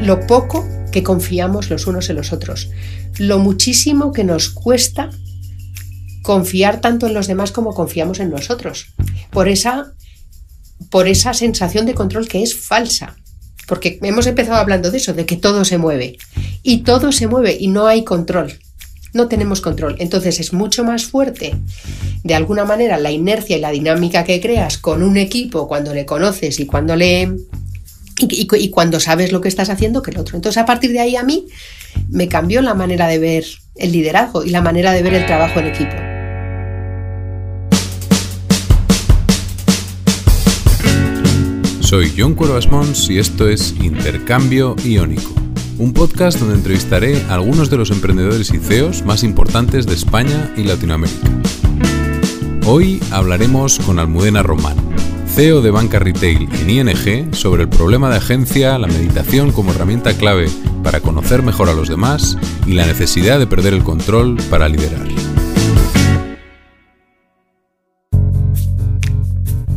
lo poco que confiamos los unos en los otros, lo muchísimo que nos cuesta confiar tanto en los demás como confiamos en nosotros, por esa, por esa sensación de control que es falsa, porque hemos empezado hablando de eso, de que todo se mueve, y todo se mueve y no hay control, no tenemos control. Entonces es mucho más fuerte, de alguna manera, la inercia y la dinámica que creas con un equipo cuando le conoces y cuando le y, cuando sabes lo que estás haciendo que el otro. Entonces, a partir de ahí a mí me cambió la manera de ver el liderazgo y la manera de ver el trabajo en equipo. Soy John Cuervas Mons y esto es Intercambio Iónico, un podcast donde entrevistaré a algunos de los emprendedores y CEOs más importantes de España y Latinoamérica. Hoy hablaremos con Almudena Román, CEO de Banca Retail en ING sobre el problema de agencia, la meditación como herramienta clave para conocer mejor a los demás y la necesidad de perder el control para liderar.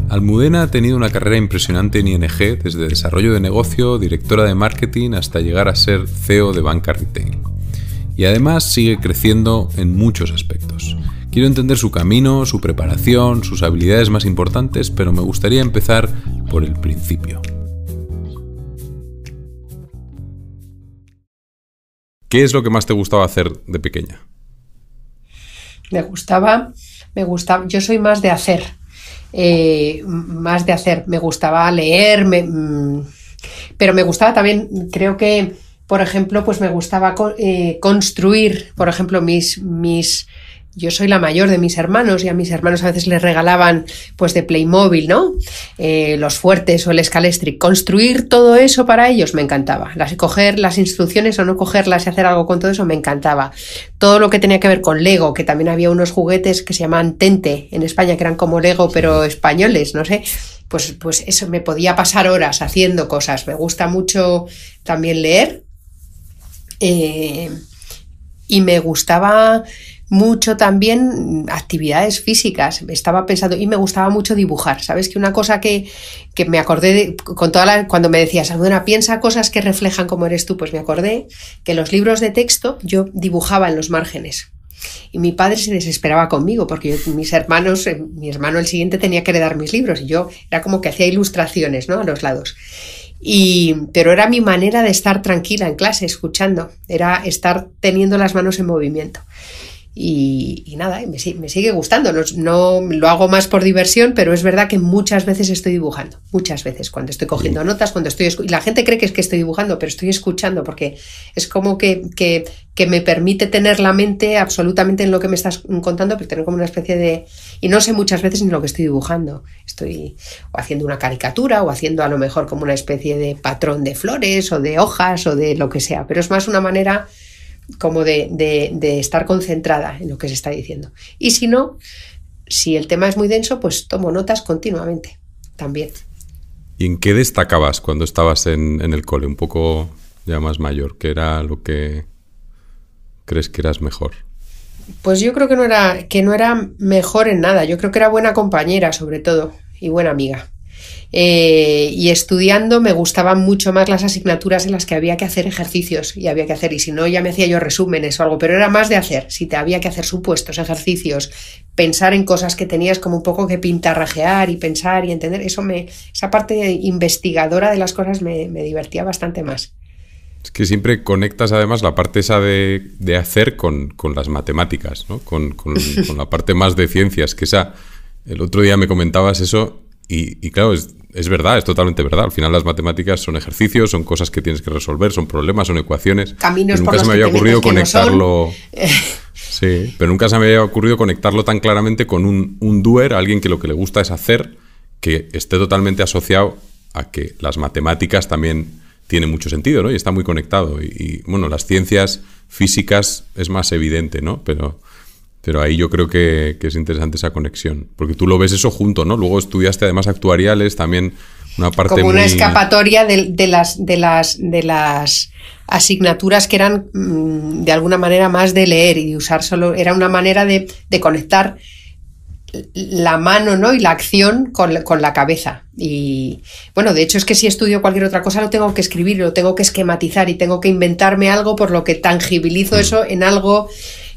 Almudena ha tenido una carrera impresionante en ING desde desarrollo de negocio, directora de marketing hasta llegar a ser CEO de Banca Retail. Y además sigue creciendo en muchos aspectos. Quiero entender su camino, su preparación, sus habilidades más importantes, pero me gustaría empezar por el principio. ¿Qué es lo que más te gustaba hacer de pequeña? Me gustaba, me gustaba, yo soy más de hacer, eh, más de hacer, me gustaba leer, mm, pero me gustaba también, creo que, por ejemplo, pues me gustaba eh, construir, por ejemplo, mis, mis yo soy la mayor de mis hermanos y a mis hermanos a veces les regalaban pues de Playmobil, ¿no? Eh, los fuertes o el escalestric. Construir todo eso para ellos me encantaba. Las, coger las instrucciones o no cogerlas y hacer algo con todo eso me encantaba. Todo lo que tenía que ver con Lego, que también había unos juguetes que se llamaban Tente en España, que eran como Lego pero españoles, no sé. Pues, pues eso me podía pasar horas haciendo cosas. Me gusta mucho también leer. Eh, y me gustaba mucho también actividades físicas. Estaba pensando, y me gustaba mucho dibujar. Sabes que una cosa que, que me acordé con toda la, cuando me decías, alguna piensa cosas que reflejan cómo eres tú, pues me acordé que los libros de texto yo dibujaba en los márgenes. Y mi padre se desesperaba conmigo porque mis hermanos, eh, mi hermano el siguiente tenía que heredar mis libros y yo era como que hacía ilustraciones, ¿no? A los lados. Y, pero era mi manera de estar tranquila en clase, escuchando, era estar teniendo las manos en movimiento. Y, nada, me, sigue gustando. No, lo hago más por diversión, pero es verdad que muchas veces estoy dibujando. Muchas veces, cuando estoy cogiendo notas, cuando estoy. Y la gente cree que es que estoy dibujando, pero estoy escuchando porque es como que, que, que me permite tener la mente absolutamente en lo que me estás contando, pero tener como una especie de. Y no sé muchas veces ni lo que estoy dibujando. Estoy o haciendo una caricatura o haciendo a lo mejor como una especie de patrón de flores o de hojas o de lo que sea, pero es más una manera como de, estar concentrada en lo que se está diciendo. Y si no, si el tema es muy denso, pues tomo notas continuamente también. ¿Y en qué destacabas cuando estabas en, el cole, un poco ya más mayor? ¿Qué era lo que crees que eras mejor? Pues yo creo que no era, que no era mejor en nada. Yo creo que era buena compañera, sobre todo, y buena amiga. Eh, y estudiando me gustaban mucho más las asignaturas en las que había que hacer ejercicios y había que hacer, y si no ya me hacía yo resúmenes o algo, pero era más de hacer, si te había que hacer supuestos, ejercicios, pensar en cosas que tenías como un poco que pintarrajear y pensar y entender, eso me, esa parte investigadora de las cosas me, divertía bastante más. Es que siempre conectas además la parte esa de, de hacer con, las matemáticas, Con, la parte más de ciencias, que esa, el otro día me comentabas eso y, y claro, es, es verdad, es totalmente verdad. Al final las matemáticas son ejercicios, son cosas que tienes que resolver, son problemas, son ecuaciones. Caminos nunca por se me había ocurrido conectarlo. sí, pero nunca se me había ocurrido conectarlo tan claramente con un, un doer, alguien que lo que le gusta es hacer, que esté totalmente asociado a que las matemáticas también tienen mucho sentido, ¿no? Y está muy conectado. Y, y bueno, las ciencias físicas es más evidente, ¿no? Pero pero ahí yo creo que, es interesante esa conexión, porque tú lo ves eso junto, ¿no? Luego estudiaste además actuariales, también una parte... Como una escapatoria de, las, de, las, de las asignaturas que eran mm, de alguna manera más de leer y usar solo, era una manera de, conectar la mano ¿no? y la acción con la, cabeza. Y bueno, de hecho es que si estudio cualquier otra cosa lo tengo que escribir, lo tengo que esquematizar y tengo que inventarme algo por lo que tangibilizo mm. eso en algo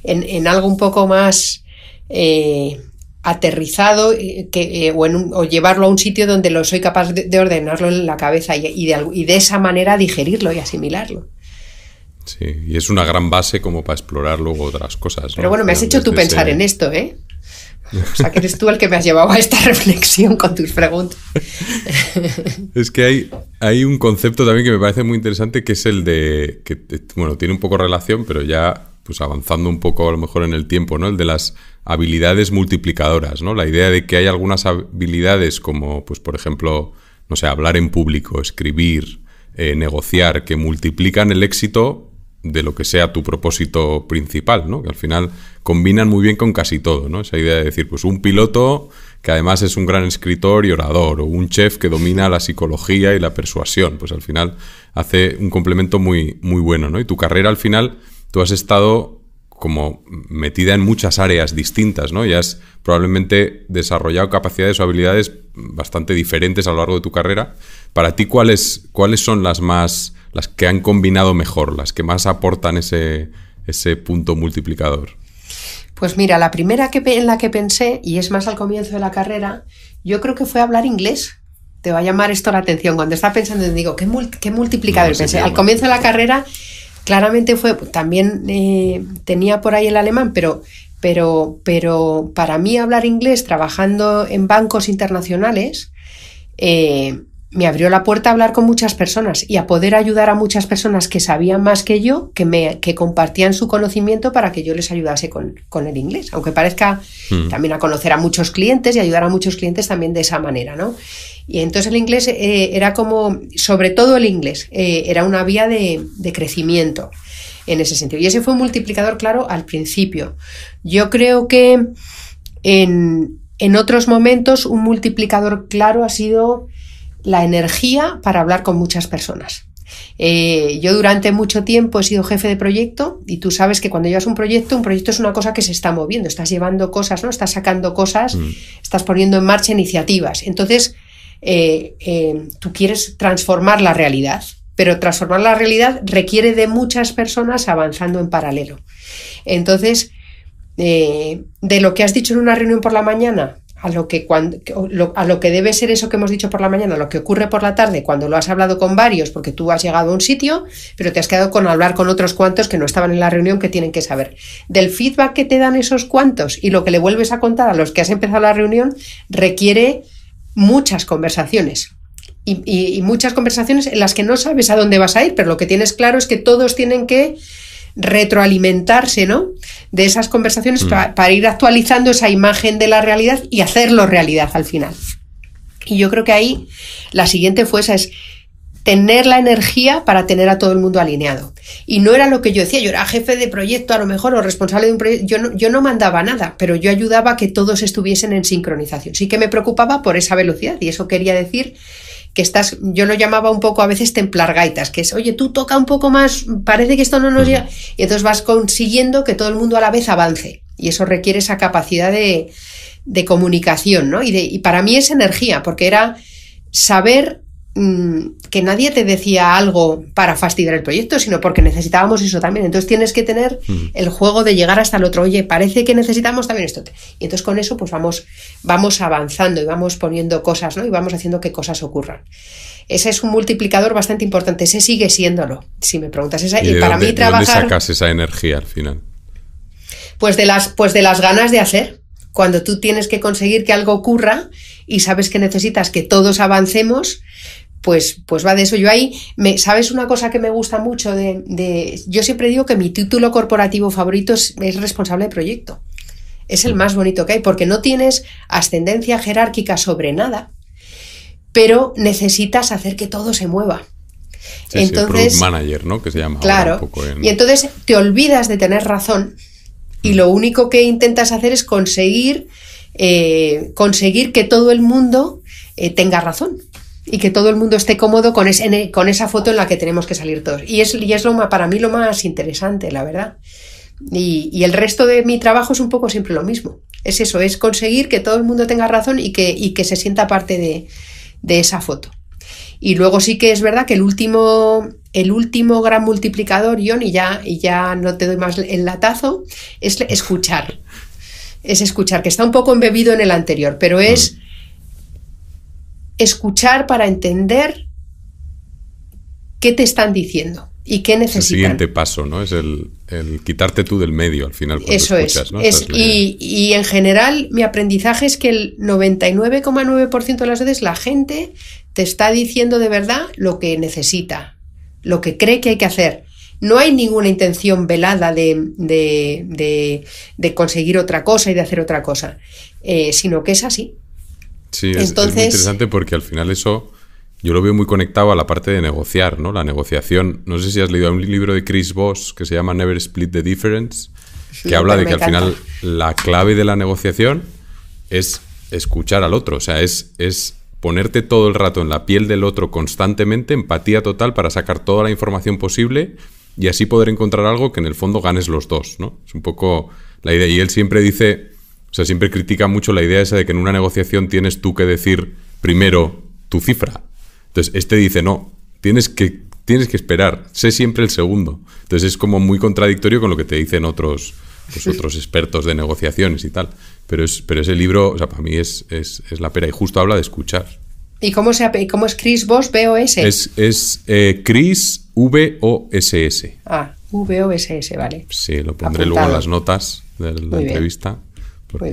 en, algo un poco más eh, aterrizado eh, eh, o, llevarlo a un sitio donde lo soy capaz de, ordenarlo en la cabeza y, de, esa manera digerirlo y asimilarlo. Sí, y es una gran base como para explorar luego otras cosas. Pero bueno, me has hecho tú pensar en esto, ¿eh? O sea, que eres tú el que me has llevado a esta reflexión con tus preguntas. Es que hay, hay un concepto también que me parece muy interesante, que es el de, bueno, tiene un poco relación, pero ya pues avanzando un poco a lo mejor en el tiempo, ¿no? El de las habilidades multiplicadoras, ¿no? La idea de que hay algunas habilidades como, pues por ejemplo, no sé, hablar en público, escribir, eh, negociar, que multiplican el éxito de lo que sea tu propósito principal, ¿no? Que al final combinan muy bien con casi todo, ¿no? Esa idea de decir, pues un piloto que además es un gran escritor y orador, o un chef que domina la psicología y la persuasión, pues al final hace un complemento muy, muy bueno, ¿no? Y tu carrera al final tú has estado como metida en muchas áreas distintas, ¿no? Y has probablemente desarrollado capacidades o habilidades bastante diferentes a lo largo de tu carrera. Para ti, ¿cuáles, cuáles son las más, las que han combinado mejor, las que más aportan ese, ese punto multiplicador? Pues mira, la primera que, en la que pensé, y es más al comienzo de la carrera, yo creo que fue hablar inglés. Te va a llamar esto la atención. Cuando estás pensando, digo, ¿qué, qué multiplicador? pensé, al comienzo de la carrera claramente fue, también eh, tenía por ahí el alemán, pero, pero, pero para mí hablar inglés trabajando en bancos internacionales eh, me abrió la puerta a hablar con muchas personas y a poder ayudar a muchas personas que sabían más que yo, que, me, que compartían su conocimiento para que yo les ayudase con, el inglés, aunque parezca mm. también a conocer a muchos clientes y ayudar a muchos clientes también de esa manera, ¿no? Y entonces el inglés eh, era como, sobre todo el inglés, eh, era una vía de, crecimiento en ese sentido. Y ese fue un multiplicador, claro, al principio. Yo creo que en, otros momentos un multiplicador claro ha sido la energía para hablar con muchas personas. Eh, yo durante mucho tiempo he sido jefe de proyecto y tú sabes que cuando llevas un proyecto, un proyecto es una cosa que se está moviendo, estás llevando cosas, ¿no? Estás sacando cosas, mm. estás poniendo en marcha iniciativas. Entonces, eh, eh, tú quieres transformar la realidad, pero transformar la realidad requiere de muchas personas avanzando en paralelo. Entonces, eh, de lo que has dicho en una reunión por la mañana a lo, que a lo que debe ser eso que hemos dicho por la mañana, lo que ocurre por la tarde cuando lo has hablado con varios porque tú has llegado a un sitio, pero te has quedado con hablar con otros cuantos que no estaban en la reunión que tienen que saber. Del feedback que te dan esos cuantos y lo que le vuelves a contar a los que has empezado la reunión requiere muchas conversaciones. Y, muchas conversaciones en las que no sabes a dónde vas a ir, pero lo que tienes claro es que todos tienen que retroalimentarse, ¿no? De esas conversaciones mm. para ir actualizando esa imagen de la realidad y hacerlo realidad al final. Y yo creo que ahí la siguiente fuerza es tener la energía para tener a todo el mundo alineado. Y no era lo que yo decía, yo era jefe de proyecto a lo mejor o responsable de un proyecto, yo no, yo no mandaba nada, pero yo ayudaba a que todos estuviesen en sincronización. Sí que me preocupaba por esa velocidad y eso quería decir que estás, yo lo llamaba un poco a veces templar gaitas, que es, oye, tú toca un poco más, parece que esto no nos llega, y entonces vas consiguiendo que todo el mundo a la vez avance. Y eso requiere esa capacidad de, de comunicación, ¿no? Y, de, y para mí es energía, porque era saber Mm, que nadie te decía algo para fastidiar el proyecto, sino porque necesitábamos eso también. Entonces tienes que tener mm. el juego de llegar hasta el otro, oye, parece que necesitamos también esto. Y entonces con eso pues vamos, vamos avanzando y vamos poniendo cosas, ¿no? Y vamos haciendo que cosas ocurran. Ese es un multiplicador bastante importante, ese sigue siéndolo, si me preguntas esa. Y, para mí trabajar... sacas esa energía al final? Pues de las, pues de las ganas de hacer. Cuando tú tienes que conseguir que algo ocurra y sabes que necesitas que todos avancemos, pues, pues, va de eso. Yo ahí, me, ¿sabes una cosa que me gusta mucho? De, yo siempre digo que mi título corporativo favorito es, responsable de proyecto. Es el mm. más bonito que hay, porque no tienes ascendencia jerárquica sobre nada, pero necesitas hacer que todo se mueva. Sí, entonces, manager, ¿no? Que se llama. Claro. Un poco en... Y entonces te olvidas de tener razón y mm. lo único que intentas hacer es conseguir, eh, conseguir que todo el mundo eh, tenga razón y que todo el mundo esté cómodo con, e, con esa foto en la que tenemos que salir todos. Y es, y es lo, para mí lo más interesante, la verdad. Y, el resto de mi trabajo es un poco siempre lo mismo. Es eso, es conseguir que todo el mundo tenga razón y que, que se sienta parte de, esa foto. Y luego sí que es verdad que el último, el último gran multiplicador, yoni ya, y ya no te doy más el latazo, es escuchar. Es escuchar, que está un poco embebido en el anterior, pero es mm escuchar para entender qué te están diciendo y qué necesitas. El siguiente paso, ¿no? Es el, quitarte tú del medio al final. Eso escuchas, es. y, en general mi aprendizaje es que el 99,9% de las veces la gente te está diciendo de verdad lo que necesita, lo que cree que hay que hacer. No hay ninguna intención velada de, conseguir otra cosa y de hacer otra cosa, eh, sino que es así. Sí, es, muy interesante porque al final eso yo lo veo muy conectado a la parte de negociar, ¿no? La negociación. No sé si has leído un libro de Chris Voss que se llama Never Split the Difference, que habla de que al final la clave de la negociación es escuchar al otro, o sea, es, es ponerte todo el rato en la piel del otro constantemente, empatía total para sacar toda la información posible y así poder encontrar algo que en el fondo ganes los dos, ¿no? Es un poco la idea. Y él siempre dice o sea, siempre critica mucho la idea esa de que en una negociación tienes tú que decir primero tu cifra. Entonces, este dice, no, tienes que, tienes que esperar, sé siempre el segundo. Entonces, es como muy contradictorio con lo que te dicen otros, pues, otros expertos de negociaciones y tal. Pero, es, pero ese libro, o sea, para mí es, es, la pera y justo habla de escuchar. ¿Y cómo, se, cómo es Chris Voss, B-O-S? Es, eh, Chris V-O-S-S. Ah, V-O-S-S, vale. Sí, lo pondré luego en las notas de la entrevista. Muy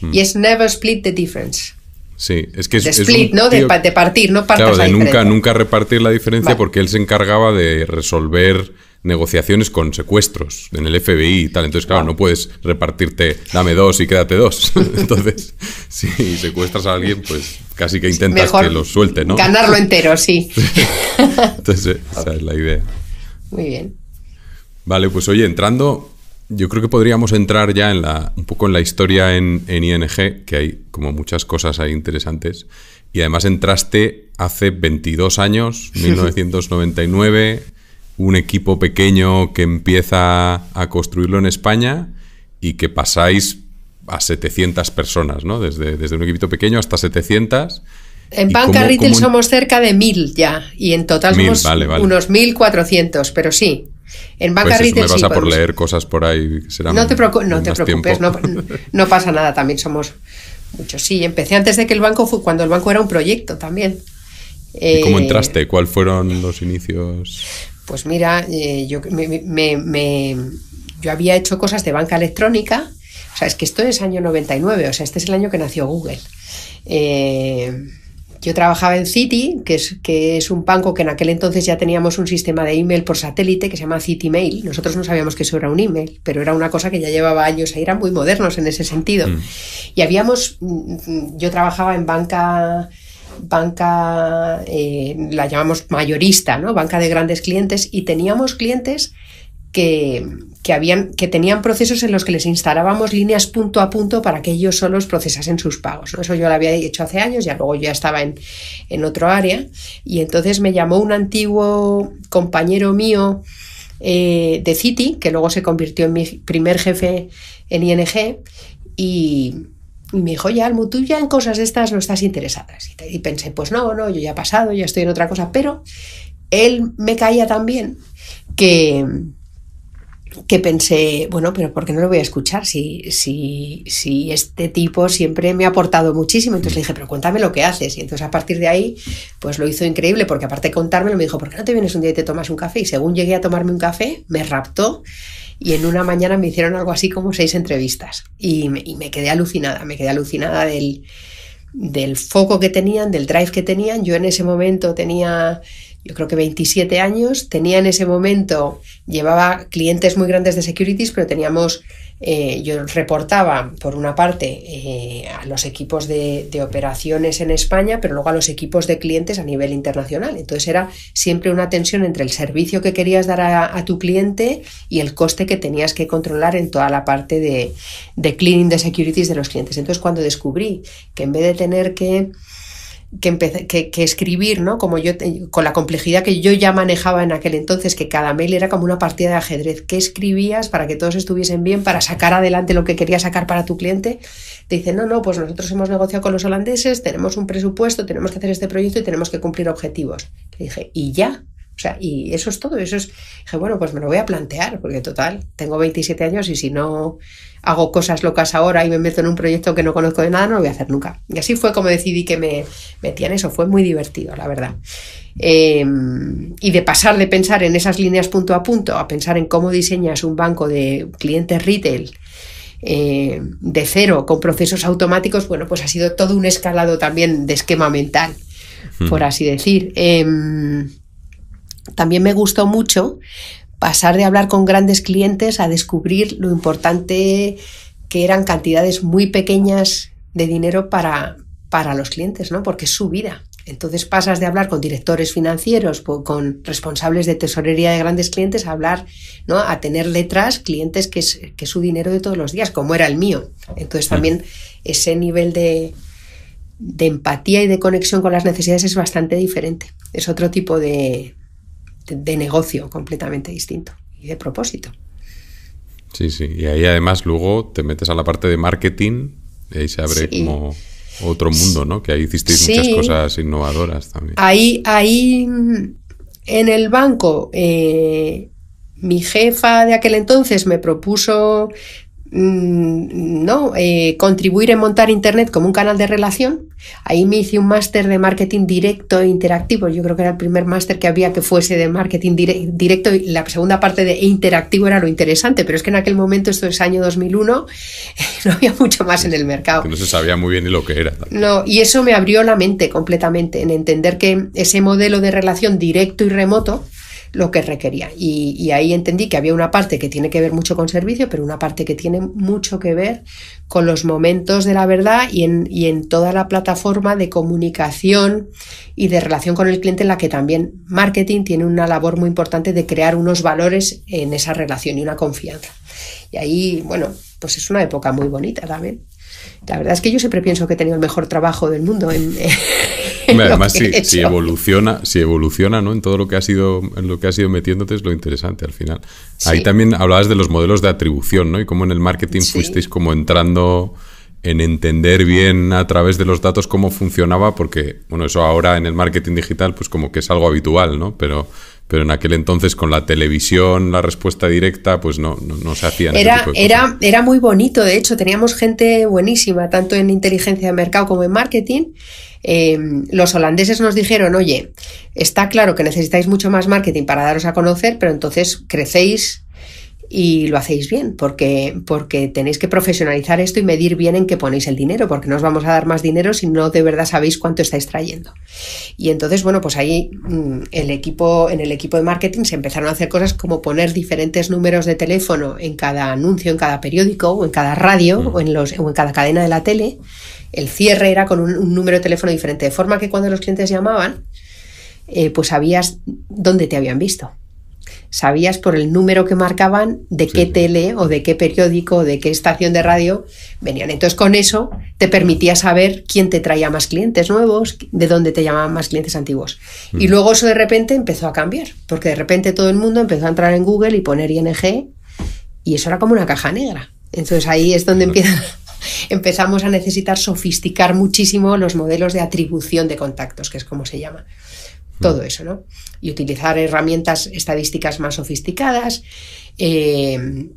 mm. Y es never split the difference. Sí, es que es, de split, ¿no? de, partir, no claro, de nunca, nunca repartir la diferencia porque él se encargaba de resolver negociaciones con secuestros en el FBI y tal. Entonces, claro, no puedes repartirte, dame dos y quédate dos. Entonces, si secuestras a alguien, pues casi que intentas que lo suelte, ¿no? Ganarlo entero, sí. Entonces, esa es la idea. Muy bien. Vale, pues oye, entrando yo creo que podríamos entrar ya en la, un poco en la historia en, ING, que hay como muchas cosas ahí interesantes. Y además entraste hace 22 años, 1999, un equipo pequeño que empieza a construirlo en España y que pasáis a 700 personas, ¿no? Desde, desde un equipito pequeño hasta 700. En Banca Retail somos cerca de 1000 ya, y en total somos unos 1400, pero sí. En banca pues por leer cosas por ahí. no te, no te preocupes, no, pasa nada, también somos muchos. Sí, empecé antes de que el banco, fue cuando el banco era un proyecto también. ¿Y cómo eh, entraste? ¿Cuáles fueron los inicios? Pues mira, eh, yo, yo había hecho cosas de banca electrónica. O sea, es que esto es año 99, o sea, este es el año que nació Google. Eh, yo trabajaba en City, que es, que es un banco que en aquel entonces ya teníamos un sistema de email por satélite que se llama Mail. Nosotros no sabíamos que eso era un email, pero era una cosa que ya llevaba años ahí, eran muy modernos en ese sentido. Mm. Y habíamos, mm, mm, yo trabajaba en banca banca, eh, la llamamos mayorista, ¿no? banca de grandes clientes, y teníamos clientes que, tenían procesos en los que les instalábamos líneas punto a punto para que ellos solos procesasen sus pagos. Eso yo lo había hecho hace años, ya luego yo ya estaba en, otro área. Y entonces me llamó un antiguo compañero mío eh, de Citi, que luego se convirtió en mi primer jefe en ING, y, me dijo, ya Almu, tú ya en cosas de estas no estás interesada. Y, pensé, pues no, no, yo ya he pasado, ya estoy en otra cosa, pero él me caía tan bien que que pensé, bueno, pero ¿por qué no lo voy a escuchar? Si, si, si este tipo siempre me ha aportado muchísimo. Entonces le dije, pero cuéntame lo que haces. Y entonces a partir de ahí, pues lo hizo increíble, porque aparte de contármelo, me dijo, ¿por qué no te vienes un día y te tomas un café? Y según llegué a tomarme un café, me raptó y en una mañana me hicieron algo así como seis entrevistas. Y me, y me quedé alucinada, me quedé alucinada del, del foco que tenían, del drive que tenían. Yo en ese momento tenía yo creo que 27 años, tenía en ese momento, llevaba clientes muy grandes de securities, pero teníamos, eh, yo reportaba por una parte eh, a los equipos de, operaciones en España, pero luego a los equipos de clientes a nivel internacional. Entonces era siempre una tensión entre el servicio que querías dar a, tu cliente y el coste que tenías que controlar en toda la parte de cleaning de securities de los clientes. Entonces cuando descubrí que en vez de tener que que, que, escribir, ¿no? Como yo, con la complejidad que yo ya manejaba en aquel entonces, que cada mail era como una partida de ajedrez. ¿Qué escribías para que todos estuviesen bien, para sacar adelante lo que quería sacar para tu cliente? Te dicen, no, no, pues nosotros hemos negociado con los holandeses, tenemos un presupuesto, tenemos que hacer este proyecto y tenemos que cumplir objetivos. Le dije, ¿y ya? O sea, y eso es todo, eso es, dije, bueno, pues me lo voy a plantear, porque total, tengo 27 años y si no hago cosas locas ahora y me meto en un proyecto que no conozco de nada, no lo voy a hacer nunca. Y así fue como decidí que me metía en eso, fue muy divertido, la verdad. Em, y de pasar de pensar en esas líneas punto a punto a pensar en cómo diseñas un banco de clientes retail em, de cero con procesos automáticos, bueno, pues ha sido todo un escalado también de esquema mental, hmm. por así decir. Em, también me gustó mucho pasar de hablar con grandes clientes a descubrir lo importante que eran cantidades muy pequeñas de dinero para, para los clientes, ¿no? Porque es su vida. Entonces pasas de hablar con directores financieros, o con responsables de tesorería de grandes clientes, a hablar, ¿no? A tener letras, clientes que es, que su dinero de todos los días, como era el mío. Entonces también ese nivel de, de empatía y de conexión con las necesidades es bastante diferente. Es otro tipo de, de negocio completamente distinto y de propósito. Sí, sí. Y ahí además luego te metes a la parte de marketing y ahí se abre como otro mundo, ¿no? Que ahí hicisteis muchas cosas innovadoras también. Ahí, ahí en el banco, eh, mi jefa de aquel entonces me propuso Mm, no eh, contribuir en montar internet como un canal de relación ahí me hice un máster de marketing directo e interactivo yo creo que era el primer máster que había que fuese de marketing directo y la segunda parte de interactivo era lo interesante pero es que en aquel momento esto es año 2001 no había mucho más en el mercado que no se sabía muy bien lo que era no y eso me abrió la mente completamente en entender que ese modelo de relación directo y remoto lo que requería. Y, ahí entendí que había una parte que tiene que ver mucho con servicio, pero una parte que tiene mucho que ver con los momentos de la verdad y en, toda la plataforma de comunicación y de relación con el cliente en la que también marketing tiene una labor muy importante de crear unos valores en esa relación y una confianza. Y ahí, bueno, pues es una época muy bonita también. La verdad es que yo siempre pienso que he tenido el mejor trabajo del mundo en, Además, si, evoluciona, si evoluciona, ¿no? En todo lo que ha sido, en lo que ha sido metiéndote es lo interesante al final. Ahí también hablabas de los modelos de atribución, ¿no? Y cómo en el marketing fuisteis como entrando en entender bien a través de los datos cómo funcionaba, porque, bueno, eso ahora en el marketing digital, pues como que es algo habitual, ¿no? Pero pero en aquel entonces con la televisión, la respuesta directa, pues no, no, se hacían. Era, era, era muy bonito, de hecho, teníamos gente buenísima, tanto en inteligencia de mercado como en marketing. Em, los holandeses nos dijeron, oye, está claro que necesitáis mucho más marketing para daros a conocer, pero entonces crecéis y lo hacéis bien, porque, porque tenéis que profesionalizar esto y medir bien en qué ponéis el dinero, porque no os vamos a dar más dinero si no de verdad sabéis cuánto estáis trayendo. Y entonces, bueno, pues ahí mm, el equipo, en el equipo de marketing se empezaron a hacer cosas como poner diferentes números de teléfono en cada anuncio, en cada periódico, o en cada radio, mm. o en, los, en cada cadena de la tele. El cierre era con un, número de teléfono diferente, de forma que cuando los clientes llamaban, eh, pues sabías dónde te habían visto sabías por el número que marcaban de qué tele o de qué periódico o de qué estación de radio venían. Entonces con eso te permitía saber quién te traía más clientes nuevos, de dónde te llamaban más clientes antiguos. Y mm. luego eso de repente empezó a cambiar, porque de repente todo el mundo empezó a entrar en Google y poner ING y eso era como una caja negra. Entonces ahí es donde empezamos a necesitar sofisticar muchísimo los modelos de atribución de contactos, que es como se llama todo mm. eso, ¿no? Y utilizar herramientas estadísticas más sofisticadas, eh,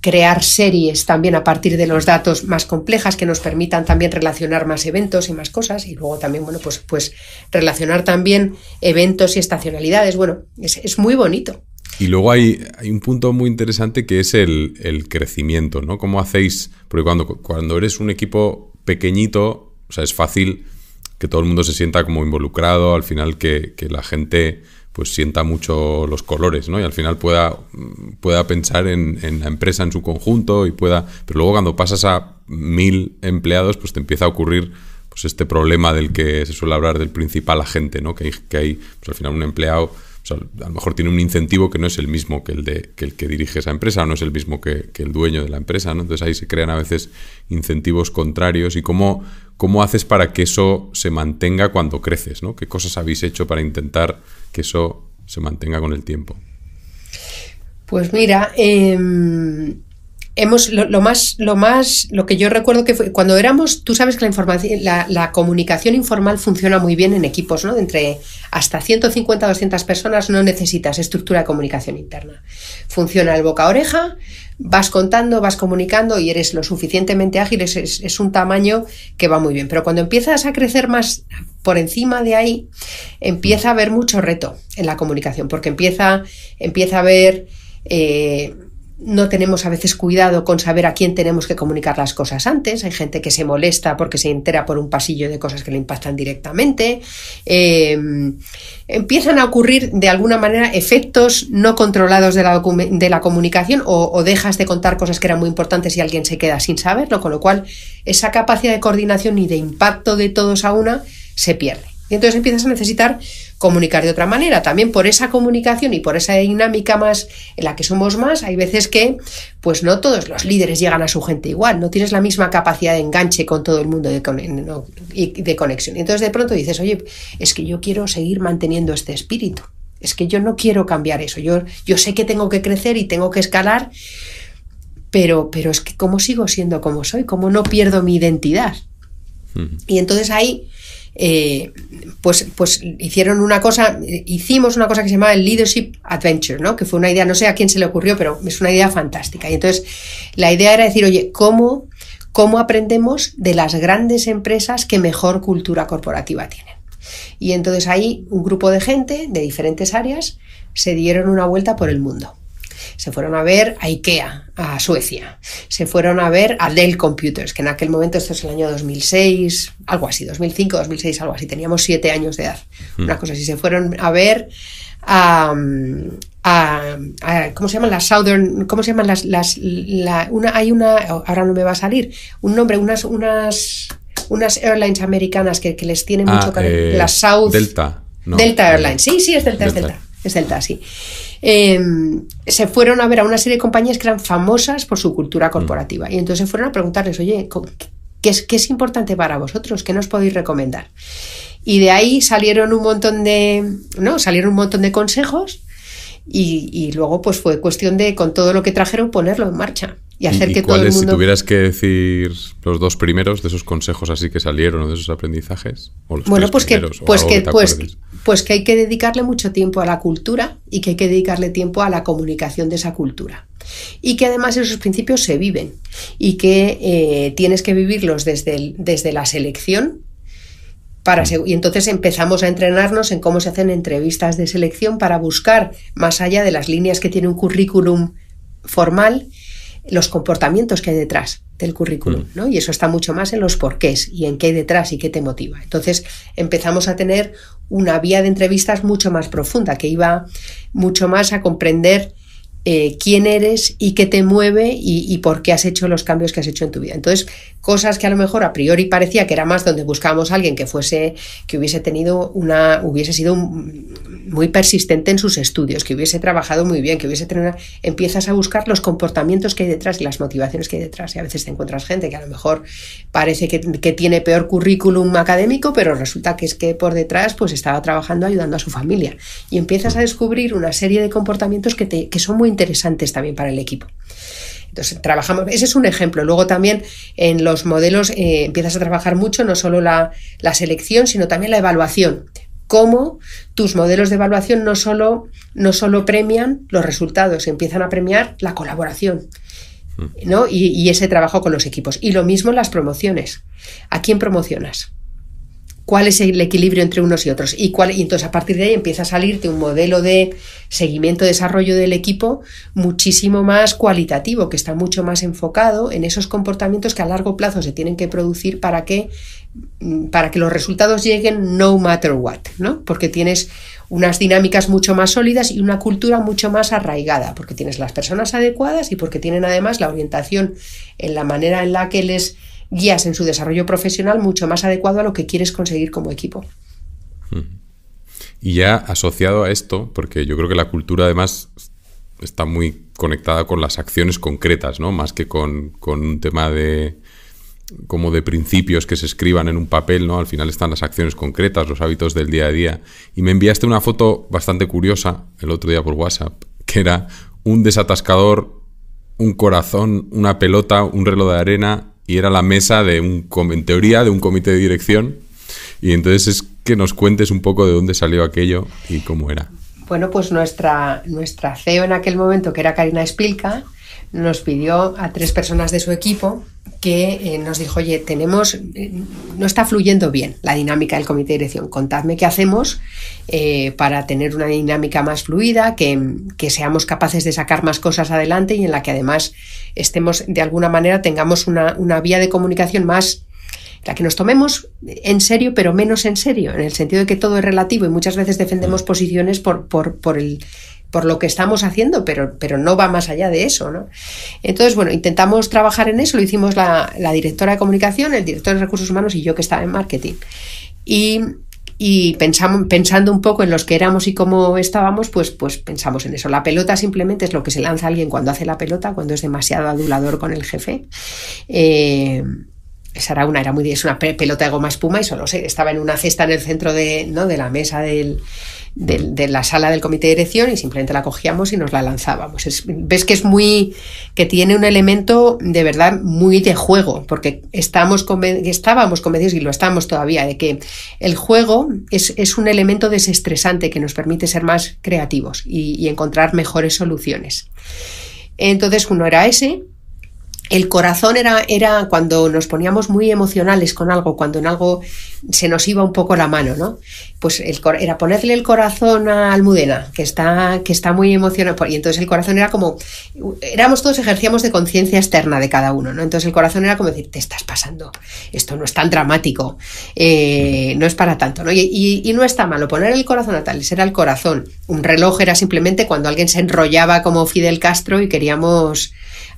crear series también a partir de los datos más complejas que nos permitan también relacionar más eventos y más cosas y luego también, bueno, pues, pues relacionar también eventos y estacionalidades. Bueno, es, muy bonito. Y luego hay, hay, un punto muy interesante que es el, crecimiento, ¿no? ¿Cómo hacéis? Porque cuando, cuando eres un equipo pequeñito, o sea, es fácil que todo el mundo se sienta como involucrado, al final que, la gente pues sienta mucho los colores, ¿no? Y al final pueda, pueda pensar en, en, la empresa en su conjunto y pueda... Pero luego cuando pasas a mil empleados, pues te empieza a ocurrir pues este problema del que se suele hablar del principal agente, ¿no? Que hay, que hay pues al final un empleado o a lo mejor tiene un incentivo que no es el mismo que el, de, que, el que dirige esa empresa, o no es el mismo que, el dueño de la empresa, ¿no? Entonces ahí se crean a veces incentivos contrarios y cómo, cómo haces para que eso se mantenga cuando creces, ¿no? ¿Qué cosas habéis hecho para intentar que eso se mantenga con el tiempo? Pues mira, em, hemos lo, más lo más lo que yo recuerdo que fue cuando éramos tú sabes que la la, comunicación informal funciona muy bien en equipos no entre hasta 150 200 personas no necesitas estructura de comunicación interna funciona el boca a oreja vas contando vas comunicando y eres lo suficientemente ágil es, un tamaño que va muy bien pero cuando empiezas a crecer más por encima de ahí empieza a haber mucho reto en la comunicación porque empieza empieza a haber eh, no tenemos a veces cuidado con saber a quién tenemos que comunicar las cosas antes. Hay gente que se molesta porque se entera por un pasillo de cosas que le impactan directamente. Em, empiezan a ocurrir de alguna manera efectos no controlados de la, comunicación o, o, dejas de contar cosas que eran muy importantes y alguien se queda sin saberlo, con lo cual esa capacidad de coordinación y de impacto de todos a una se pierde. Y entonces empiezas a necesitar comunicar de otra manera. También por esa comunicación y por esa dinámica más en la que somos más, hay veces que pues no todos los líderes llegan a su gente igual, no tienes la misma capacidad de enganche con todo el mundo de, de conexión. Entonces de pronto dices, oye, es que yo quiero seguir manteniendo este espíritu, es que yo no quiero cambiar eso, yo, yo sé que tengo que crecer y tengo que escalar, pero, pero es que cómo sigo siendo como soy, cómo no pierdo mi identidad. Y entonces ahí eh, pues, pues hicieron una cosa, hicimos una cosa que se llamaba el Leadership Adventure, ¿no? que fue una idea, no sé a quién se le ocurrió, pero es una idea fantástica. Y entonces la idea era decir, oye, ¿cómo, cómo aprendemos de las grandes empresas que mejor cultura corporativa tienen? Y entonces ahí un grupo de gente de diferentes áreas se dieron una vuelta por el mundo se fueron a ver a IKEA, a Suecia. Se fueron a ver a Dell Computers, que en aquel momento, esto es el año 2006, algo así, 2005, 2006, algo así. Teníamos siete años de edad. Hmm. Una cosa así. Se fueron a ver a, ¿cómo se llaman las Southern? ¿Cómo se llaman las, una, hay una, ahora no me va a salir, un nombre, unas, unas, unas airlines americanas que, les tienen ah, mucho cariño, eh, las South. Delta. Delta Airlines, sí, sí, es Delta, Delta, es Delta, es Delta, sí. Em, se fueron a ver a una serie de compañías que eran famosas por su cultura mm. corporativa. Y entonces fueron a preguntarles, oye, ¿qué es, es importante para vosotros? ¿Qué nos podéis recomendar? Y de ahí salieron un montón de, ¿no? Salieron un montón de consejos y, y, luego pues fue cuestión de con todo lo que trajeron ponerlo en marcha y hacer Si tuvieras que decir los dos primeros de esos consejos así que salieron de esos aprendizajes, bueno, pues que, pues pues pues que, hay que dedicarle mucho tiempo a la cultura y que hay que dedicarle tiempo a la comunicación de esa cultura. Y que además esos principios se viven y que eh, tienes que vivirlos desde, desde la selección, para, mm. y entonces empezamos a entrenarnos en cómo se hacen entrevistas de selección para buscar, más allá de las líneas que tiene un currículum formal, los comportamientos que hay detrás del currículum, mm. ¿no? Y eso está mucho más en los porqués y en qué hay detrás y qué te motiva. Entonces empezamos a tener una vía de entrevistas mucho más profunda, que iba mucho más a comprender eh, quién eres y qué te mueve y, por qué has hecho los cambios que has hecho en tu vida. Entonces, cosas que a lo mejor a priori parecía que era más donde buscábamos a alguien que fuese, que hubiese tenido una, hubiese sido muy persistente en sus estudios, que hubiese trabajado muy bien, que hubiese tenido empiezas a buscar los comportamientos que hay detrás y las motivaciones que hay detrás. Y a veces te encuentras gente que a lo mejor parece que, que tiene peor currículum académico, pero resulta que es que por detrás pues estaba trabajando ayudando a su familia. Y empiezas a descubrir una serie de comportamientos que, te, que son muy interesantes también para el equipo. Entonces, trabajamos, ese es un ejemplo. Luego también en los modelos eh, empiezas a trabajar mucho no solo la, selección, sino también la evaluación. Cómo tus modelos de evaluación no solo, no solo premian los resultados, empiezan a premiar la colaboración. Mm. y ese trabajo con los equipos. Y lo mismo en las promociones. ¿A quién promocionas? cuál es el equilibrio entre unos y otros. Y, entonces a partir de ahí empieza a salirte un modelo de seguimiento, desarrollo del equipo muchísimo más cualitativo, que está mucho más enfocado en esos comportamientos que a largo plazo se tienen que producir para que, mm, para que los resultados lleguen no matter what, ¿no? Porque tienes unas dinámicas mucho más sólidas y una cultura mucho más arraigada, porque tienes las personas adecuadas y porque tienen además la orientación en la manera en la que les guías en su desarrollo profesional mucho más adecuado a lo que quieres conseguir como equipo. Y ya asociado a esto, porque yo creo que la cultura además está muy conectada con las acciones concretas, ¿no? Más que con, un tema de, como de principios que se escriban en un papel, ¿no? Al final están las acciones concretas, los hábitos del día a día. Y me enviaste una foto bastante curiosa el otro día por WhatsApp, que era un desatascador, un corazón, una pelota, un reloj de arena, y era la mesa de un, en teoría, de un comité de dirección. Y entonces es que nos cuentes un poco de dónde salió aquello y cómo era. Bueno, pues nuestra, nuestra CEO en aquel momento, que era Karina Spilka, nos pidió a tres personas de su equipo que eh, nos dijo, oye, tenemos, eh, no está fluyendo bien la dinámica del comité de dirección, contadme qué hacemos eh, para tener una dinámica más fluida, que, que, seamos capaces de sacar más cosas adelante y en la que además estemos, de alguna manera, tengamos una, una vía de comunicación más, la que nos tomemos en serio, pero menos en serio, en el sentido de que todo es relativo y muchas veces defendemos mm. posiciones por, por, por el por lo que estamos haciendo, pero, pero no va más allá de eso. ¿no? Entonces, bueno, intentamos trabajar en eso, lo hicimos la, directora de comunicación, el director de recursos humanos y yo que estaba en marketing. Y pensamos, pensando un poco en los que éramos y cómo estábamos, pues, pues pensamos en eso. La pelota simplemente es lo que se lanza alguien cuando hace la pelota, cuando es demasiado adulador con el jefe. Eh, esa era una, era muy, es una pelota de goma espuma y solo sé estaba en una cesta en el centro de, de la mesa del, de, la sala del comité de dirección y simplemente la cogíamos y nos la lanzábamos. ves que es muy, que tiene un elemento de verdad muy de juego, porque estamos estábamos convencidos y lo estamos todavía de que el juego es, un elemento desestresante que nos permite ser más creativos y, y encontrar mejores soluciones. Entonces uno era ese, el corazón era, era cuando nos poníamos muy emocionales con algo, cuando en algo se nos iba un poco la mano, ¿no? Pues el, era ponerle el corazón a Almudena, que está, que está muy emocionada. Y entonces el corazón era como, éramos todos, ejercíamos de conciencia externa de cada uno, ¿no? Entonces el corazón era como decir, te estás pasando, esto no es tan dramático, eh, no es para tanto, ¿no? Y, no está malo, poner el corazón a tales era el corazón. Un reloj era simplemente cuando alguien se enrollaba como Fidel Castro y queríamos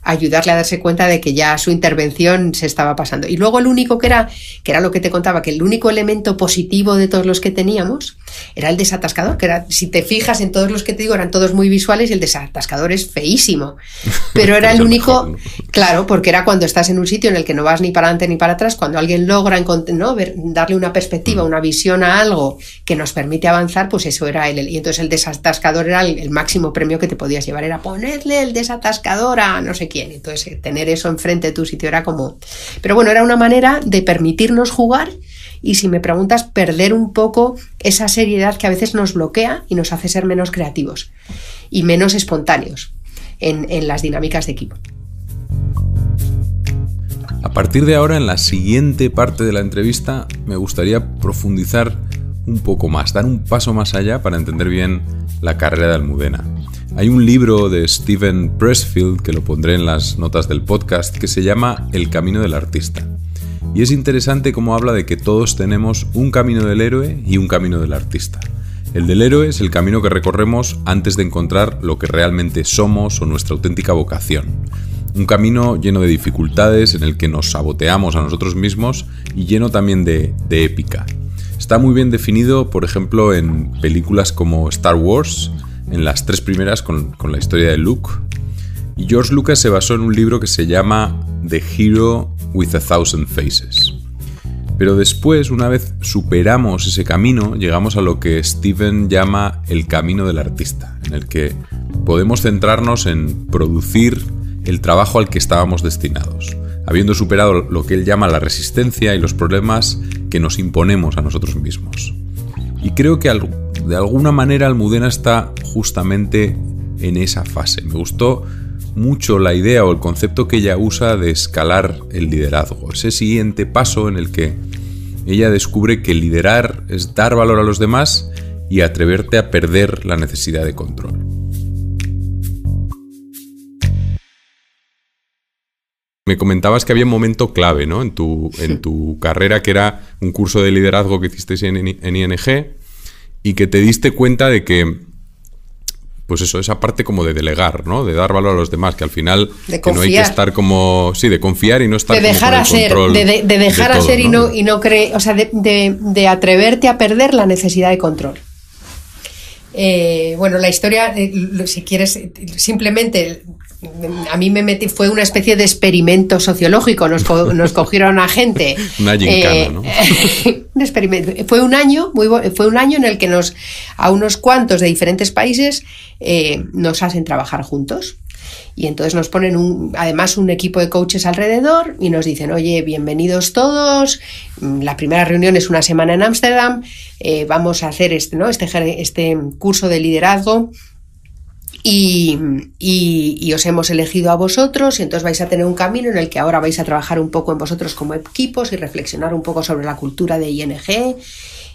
ayudarle a darse cuenta de que ya su intervención se estaba pasando. Y luego el único que era, que era lo que te contaba, que el único elemento positivo de todos los que teníamos era el desatascador, que era, si te fijas en todos los que te digo, eran todos muy visuales y el desatascador es feísimo. Pero era el único, claro, porque era cuando estás en un sitio en el que no vas ni para adelante ni para atrás, cuando alguien logra ¿no? darle una perspectiva, una visión a algo que nos permite avanzar, pues eso era el, y entonces el desatascador era el, el máximo premio que te podías llevar, era ponerle el desatascador a no sé qué entonces, eh, tener eso enfrente de tu sitio era como... Pero bueno, era una manera de permitirnos jugar y, si me preguntas, perder un poco esa seriedad que a veces nos bloquea y nos hace ser menos creativos y menos espontáneos en las dinámicas de equipo. A partir de ahora, en la siguiente parte de la entrevista, me gustaría profundizar un poco más, dar un paso más allá para entender bien la carrera de Almudena. Hay un libro de Steven Pressfield, que lo pondré en las notas del podcast, que se llama El Camino del Artista. Y es interesante cómo habla de que todos tenemos un camino del héroe y un camino del artista. El del héroe es el camino que recorremos antes de encontrar lo que realmente somos o nuestra auténtica vocación. Un camino lleno de dificultades en el que nos saboteamos a nosotros mismos y lleno también de, de épica. Está muy bien definido, por ejemplo, en películas como Star Wars, en las tres primeras con, la historia de Luke. George Lucas se basó en un libro que se llama The Hero with a Thousand Faces. Pero después, una vez superamos ese camino, llegamos a lo que Steven llama el camino del artista, en el que podemos centrarnos en producir el trabajo al que estábamos destinados, habiendo superado lo que él llama la resistencia y los problemas que nos imponemos a nosotros mismos. Y creo que de alguna manera Almudena está justamente en esa fase. Me gustó mucho la idea o el concepto que ella usa de escalar el liderazgo, ese siguiente paso en el que ella descubre que liderar es dar valor a los demás y atreverte a perder la necesidad de control. Me comentabas que había un momento clave ¿no? en, tu, en tu carrera, que era un curso de liderazgo que hiciste en, en, ING y que te diste cuenta de que, pues eso, esa parte como de delegar, ¿no? de dar valor a los demás, que al final no hay que estar como, sí, de confiar y no estar... De dejar hacer, de, dejar hacer y no, y no creer, o sea, de, de atreverte a perder la necesidad de control. Eh, bueno, la historia, eh, si quieres, eh, simplemente a mí me metí, fue una especie de experimento sociológico. Nos, cogieron a gente. ¿no? un experimento. Fue un año, muy, fue un año en el que nos, a unos cuantos de diferentes países nos hacen trabajar juntos. Y entonces nos ponen además un equipo de coaches alrededor y nos dicen, oye, bienvenidos todos, mm, la primera reunión es una semana en Ámsterdam, eh, vamos a hacer este, este, este, curso de liderazgo. Y, y, os hemos elegido a vosotros y entonces vais a tener un camino en el que ahora vais a trabajar un poco en vosotros como equipos y reflexionar un poco sobre la cultura de ING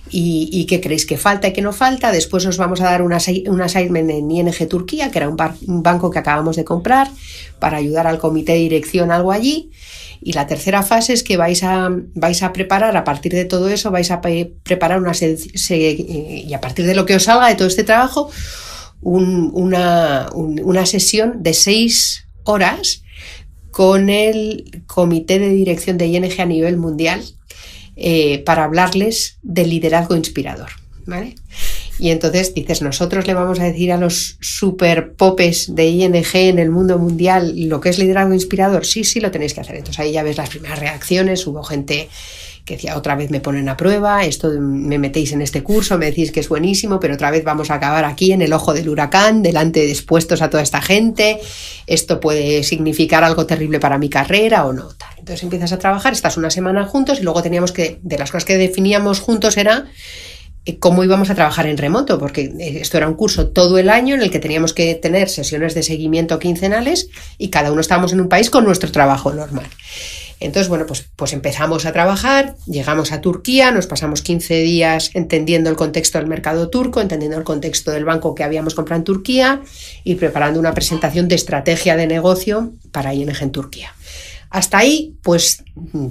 y, y qué creéis que falta y qué no falta. Después os vamos a dar un, assignment en ING Turquía, que era un, banco que acabamos de comprar, para ayudar al comité de dirección algo allí. Y la tercera fase es que vais a, preparar, a partir de todo eso, vais a preparar eh, y a partir de lo que os salga de todo este trabajo, una, una, sesión de seis horas con el comité de dirección de ING a nivel mundial eh, para hablarles de liderazgo inspirador. ¿Vale? Y entonces dices, nosotros le vamos a decir a los super popes de ING en el mundo mundial lo que es liderazgo inspirador. Sí, sí, lo tenéis que hacer. Entonces ahí ya ves las primeras reacciones, hubo gente que decía, otra vez me ponen a prueba, esto me metéis en este curso, me decís que es buenísimo, pero otra vez vamos a acabar aquí en el ojo del huracán, delante de expuestos a toda esta gente, esto puede significar algo terrible para mi carrera o no. Entonces empiezas a trabajar, estás una semana juntos y luego teníamos que, de las cosas que definíamos juntos era eh, cómo íbamos a trabajar en remoto, porque eh, esto era un curso todo el año en el que teníamos que tener sesiones de seguimiento quincenales y cada uno estábamos en un país con nuestro trabajo normal. Entonces, bueno, pues, pues empezamos a trabajar, llegamos a Turquía, nos pasamos 15 días entendiendo el contexto del mercado turco, entendiendo el contexto del banco que habíamos comprado en Turquía y preparando una presentación de estrategia de negocio para ING en Turquía. Hasta ahí, pues,